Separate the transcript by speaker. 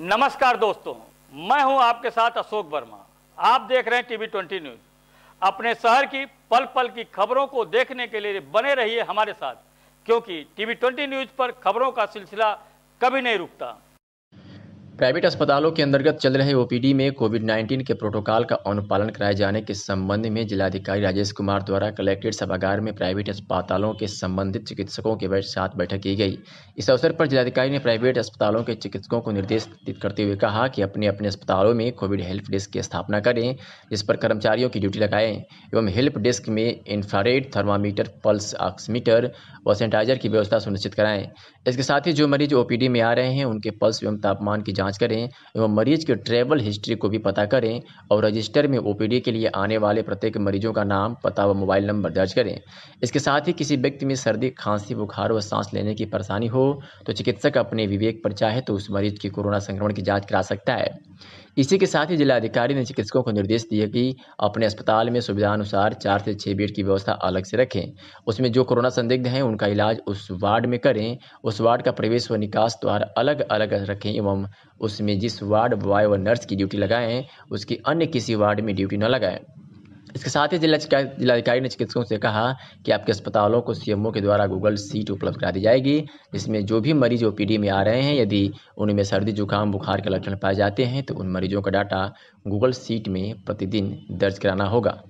Speaker 1: नमस्कार दोस्तों मैं हूं आपके साथ अशोक वर्मा आप देख रहे हैं टीवी ट्वेंटी न्यूज अपने शहर की पल पल की खबरों को देखने के लिए बने रहिए हमारे साथ क्योंकि टीवी ट्वेंटी न्यूज पर खबरों का सिलसिला कभी नहीं रुकता
Speaker 2: प्राइवेट अस्पतालों के अंतर्गत चल रहे ओपीडी में कोविड 19 के प्रोटोकॉल का अनुपालन कराए जाने के संबंध में जिलाधिकारी राजेश कुमार द्वारा कलेक्ट्रेट सभागार में प्राइवेट अस्पतालों के संबंधित चिकित्सकों के साथ बैठक की गई इस अवसर पर जिलाधिकारी ने प्राइवेट अस्पतालों के चिकित्सकों को निर्देश करते हुए कहा कि अपने अपने अस्पतालों में कोविड हेल्प डेस्क की स्थापना करें जिस पर कर्मचारियों की ड्यूटी लगाएं एवं हेल्प डेस्क में इंफ्रारेड थर्मामीटर पल्स ऑक्सीमीटर व सैनिटाइजर की व्यवस्था सुनिश्चित कराएं इसके साथ ही जो मरीज ओपीडी में आ रहे हैं उनके पल्स एवं तापमान की जांच जांच करें एवं मरीज के ट्रैवल हिस्ट्री को भी पता करें और रजिस्टर में ओपीडी के लिए आने वाले प्रत्येक मरीजों का नाम पता व मोबाइल नंबर दर्ज करें इसके साथ ही किसी व्यक्ति में सर्दी खांसी बुखार व सांस लेने की परेशानी हो तो चिकित्सक अपने विवेक पर चाहे तो उस मरीज की कोरोना संक्रमण की जाँच करा सकता है इसी के साथ ही जिलाधिकारी ने चिकित्सकों को निर्देश दिए कि अपने अस्पताल में सुविधानुसार चार से छः बेड की व्यवस्था अलग से रखें उसमें जो कोरोना संदिग्ध हैं उनका इलाज उस वार्ड में करें उस वार्ड का प्रवेश व निकास द्वार अलग अलग रखें एवं उसमें जिस वार्ड बॉय व नर्स की ड्यूटी लगाएं उसकी अन्य किसी वार्ड में ड्यूटी न लगाएं इसके साथ ही जिला जिलाधिकारी ने चिकित्सकों से कहा कि आपके अस्पतालों को सीएमओ के द्वारा गूगल सीट उपलब्ध करा दी जाएगी जिसमें जो भी मरीज ओ में आ रहे हैं यदि उनमें सर्दी जुकाम बुखार के लक्षण पाए जाते हैं तो उन मरीजों का डाटा गूगल सीट में प्रतिदिन दर्ज कराना होगा